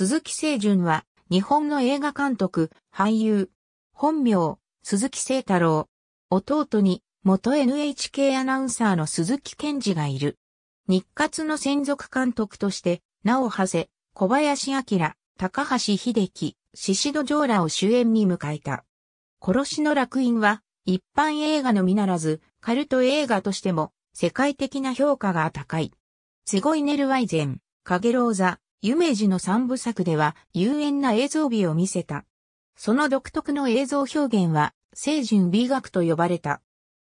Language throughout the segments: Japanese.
鈴木清純は、日本の映画監督、俳優、本名、鈴木清太郎、弟に、元 NHK アナウンサーの鈴木健二がいる。日活の専属監督として、名をはせ、小林明、高橋秀樹、獅子戸城らを主演に迎えた。殺しの楽園は、一般映画のみならず、カルト映画としても、世界的な評価が高い。すごいネルワイゼン、カゲローザ、夢二の三部作では、有縁な映像美を見せた。その独特の映像表現は、清純美学と呼ばれた。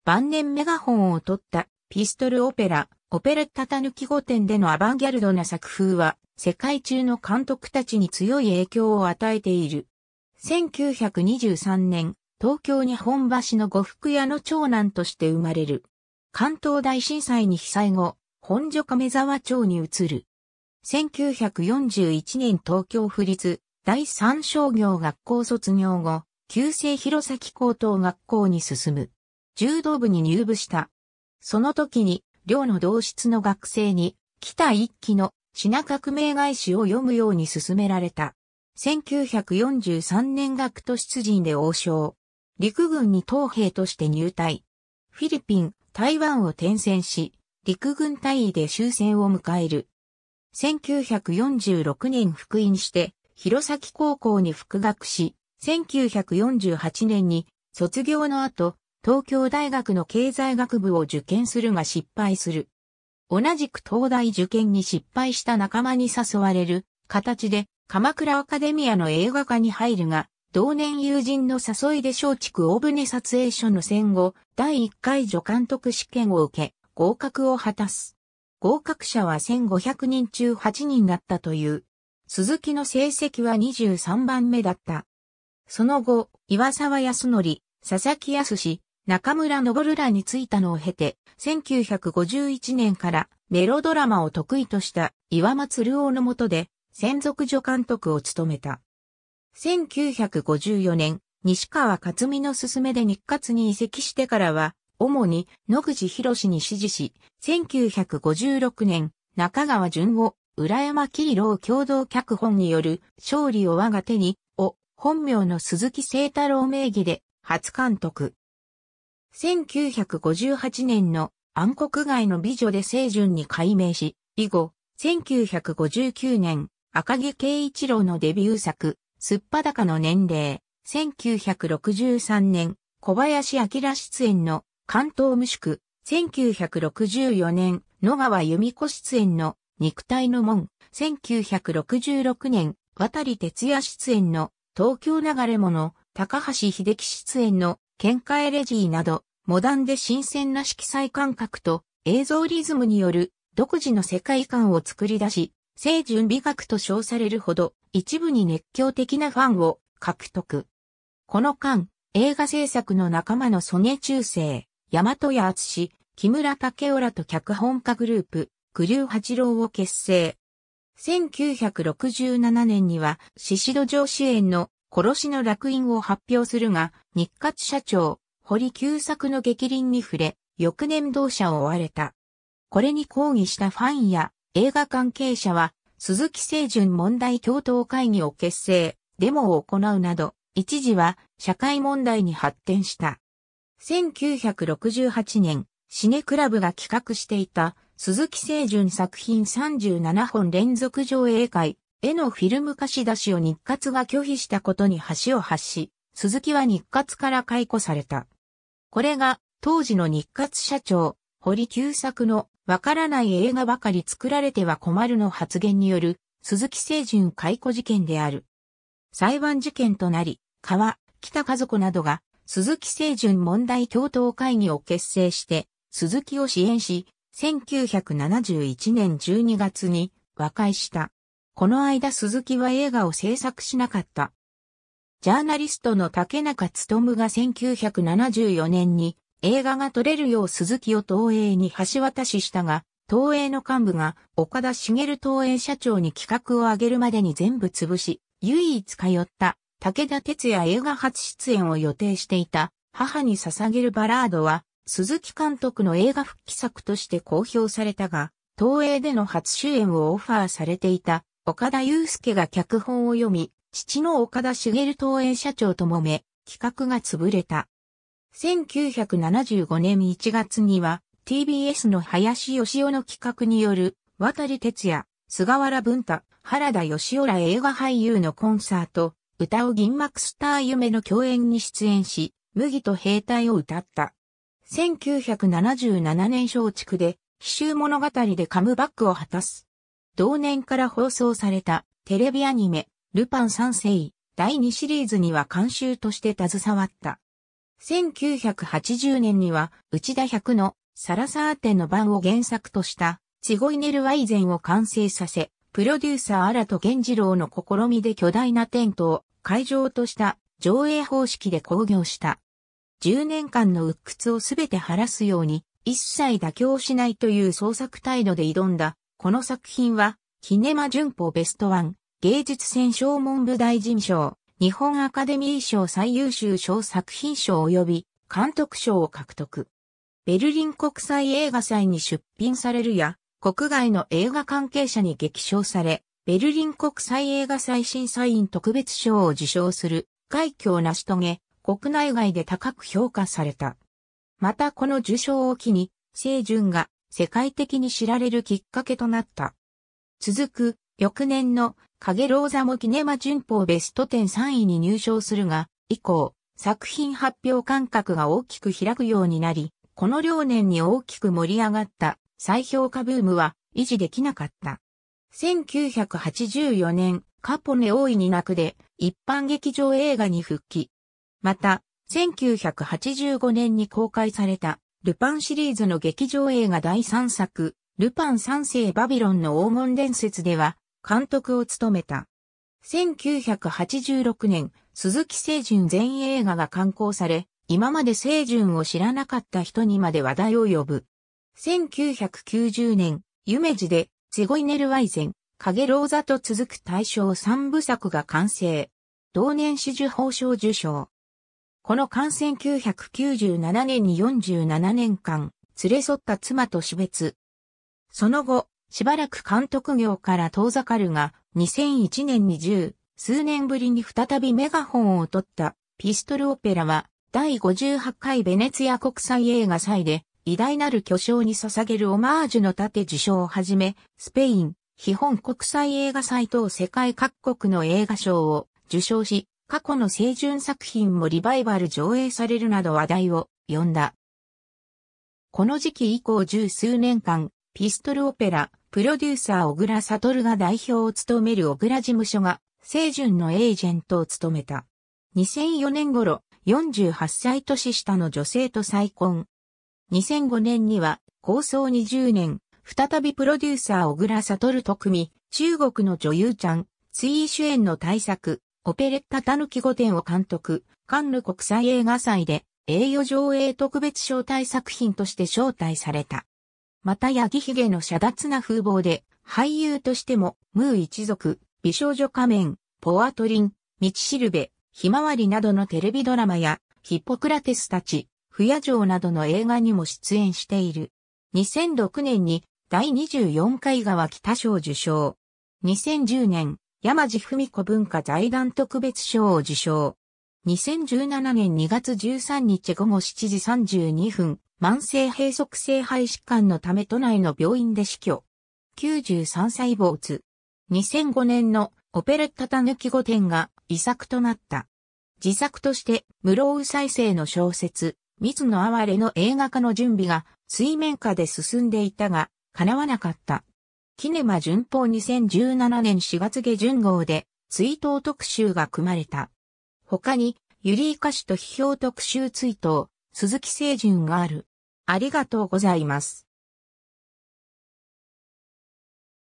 晩年メガホンを取ったピストルオペラ、オペレッタタヌキ御殿でのアバンギャルドな作風は、世界中の監督たちに強い影響を与えている。1923年、東京日本橋の呉服屋の長男として生まれる。関東大震災に被災後、本所亀沢町に移る。1941年東京府立第三商業学校卒業後、旧制弘前高等学校に進む。柔道部に入部した。その時に、寮の同室の学生に、北一期の品革命外史を読むように勧められた。1943年学徒出陣で王将。陸軍に東兵として入隊。フィリピン、台湾を転戦し、陸軍大尉で終戦を迎える。1946年復員して、弘前高校に復学し、1948年に卒業の後、東京大学の経済学部を受験するが失敗する。同じく東大受験に失敗した仲間に誘われる形で鎌倉アカデミアの映画化に入るが、同年友人の誘いで松竹大船撮影所の戦後、第1回助監督試験を受け、合格を果たす。合格者は1500人中8人だったという。鈴木の成績は23番目だった。その後、岩沢康則、佐々木康史、中村昇らについたのを経て、1951年からメロドラマを得意とした岩松流王の下で、専属助監督を務めた。1954年、西川克美の勧めで日活に移籍してからは、主に野口博士に指示し、1956年、中川淳を、浦山桐郎共同脚本による、勝利を我が手に、を、本名の鈴木清太郎名義で、初監督。1958年の暗黒街の美女で清純に改名し、以後、1959年、赤木圭一郎のデビュー作、すっぱだかの年齢、1963年、小林明出演の関東無宿、1964年、野川由美子出演の肉体の門、1966年、渡哲也出演の東京流れ物、高橋秀樹出演の喧嘩エレジーなど、モダンで新鮮な色彩感覚と映像リズムによる独自の世界観を作り出し、清純美学と称されるほど一部に熱狂的なファンを獲得。この間、映画制作の仲間の曽根中世、大和屋厚木村武雄らと脚本家グループ、九龍八郎を結成。1967年には、宍戸城主演の殺しの楽園を発表するが、日活社長、堀久作の激鱗に触れ、翌年同社を追われた。これに抗議したファンや映画関係者は、鈴木清純問題共闘会議を結成、デモを行うなど、一時は社会問題に発展した。1968年、シネクラブが企画していた鈴木清純作品37本連続上映会へのフィルム貸し出しを日活が拒否したことに橋を発し、鈴木は日活から解雇された。これが当時の日活社長、堀久作のわからない映画ばかり作られては困るの発言による鈴木清純解雇事件である。裁判事件となり、川、北和子などが鈴木清純問題共闘会議を結成して、鈴木を支援し、1971年12月に和解した。この間鈴木は映画を制作しなかった。ジャーナリストの竹中務が1974年に映画が撮れるよう鈴木を東映に橋渡ししたが、東映の幹部が岡田茂東映社長に企画を上げるまでに全部潰し、唯一通った武田哲也映画初出演を予定していた母に捧げるバラードは鈴木監督の映画復帰作として公表されたが、東映での初主演をオファーされていた岡田祐介が脚本を読み、父の岡田茂東映社長ともめ、企画が潰れた。1975年1月には TBS の林義雄の企画による渡哲也、菅原文太、原田義雄ら映画俳優のコンサート、歌を銀幕スター夢の共演に出演し、麦と兵隊を歌った。1977年松竹で、奇襲物語でカムバックを果たす。同年から放送されたテレビアニメ、ルパン三世、第2シリーズには監修として携わった。1980年には内田百のサラサーテの版を原作としたチゴイネルワイゼンを完成させ、プロデューサー荒ン源次郎の試みで巨大なテントを会場とした上映方式で興行した。10年間の鬱屈をすべて晴らすように、一切妥協しないという創作態度で挑んだ、この作品は、キネマ旬報ベストワン、芸術戦奨文部大臣賞、日本アカデミー賞最優秀賞作品賞及び監督賞を獲得。ベルリン国際映画祭に出品されるや、国外の映画関係者に激賞され、ベルリン国際映画祭審査員特別賞を受賞する快挙を成し遂げ、国内外で高く評価された。またこの受賞を機に、清純が世界的に知られるきっかけとなった。続く、翌年の影ローザもキネマ旬報ベスト10 3位に入賞するが、以降、作品発表間隔が大きく開くようになり、この両年に大きく盛り上がった再評価ブームは維持できなかった。1984年、カポネ大いに泣くで、一般劇場映画に復帰。また、1985年に公開された、ルパンシリーズの劇場映画第3作、ルパン三世バビロンの黄金伝説では、監督を務めた。1986年、鈴木清純全映画が刊行され、今まで清純を知らなかった人にまで話題を呼ぶ。1990年、夢路でセゴイネルワイゼン、カゲローザと続く大賞三部作が完成。同年紫受報賞受賞。この間1997年に47年間、連れ添った妻と死別。その後、しばらく監督業から遠ざかるが、2001年に10、数年ぶりに再びメガホンを取った、ピストルオペラは、第58回ベネツィア国際映画祭で、偉大なる巨匠に捧げるオマージュの盾受賞をはじめ、スペイン、日本国際映画祭等世界各国の映画賞を受賞し、過去の清純作品もリバイバル上映されるなど話題を呼んだ。この時期以降十数年間、ピストルオペラ、プロデューサー小倉悟が代表を務める小倉事務所が、清純のエージェントを務めた。2004年頃、48歳年下の女性と再婚。2005年には、構想20年、再びプロデューサー小倉悟と組み、中国の女優ちゃん、ツイー主演の大作、オペレッタタヌキ御殿を監督、カンヌ国際映画祭で栄誉上映特別招待作品として招待された。また、ヤギヒゲの遮奪な風貌で、俳優としても、ムー一族、美少女仮面、ポアトリン、道しるべ、ひまわりなどのテレビドラマや、ヒッポクラテスたち、不夜城などの映画にも出演している。2006年に第24回川北賞受賞。2010年、山地文子文化財団特別賞を受賞。2017年2月13日午後7時32分、慢性閉塞性肺疾患のため都内の病院で死去。93歳没。2005年のオペレッタタヌキ御殿が遺作となった。自作として、室生再生の小説、水野哀れの映画化の準備が水面下で進んでいたが、叶わなかった。キネマ旬報2017年4月下旬号で追悼特集が組まれた。他に、ユリイカ氏と批評特集追悼、鈴木清純がある。ありがとうございます。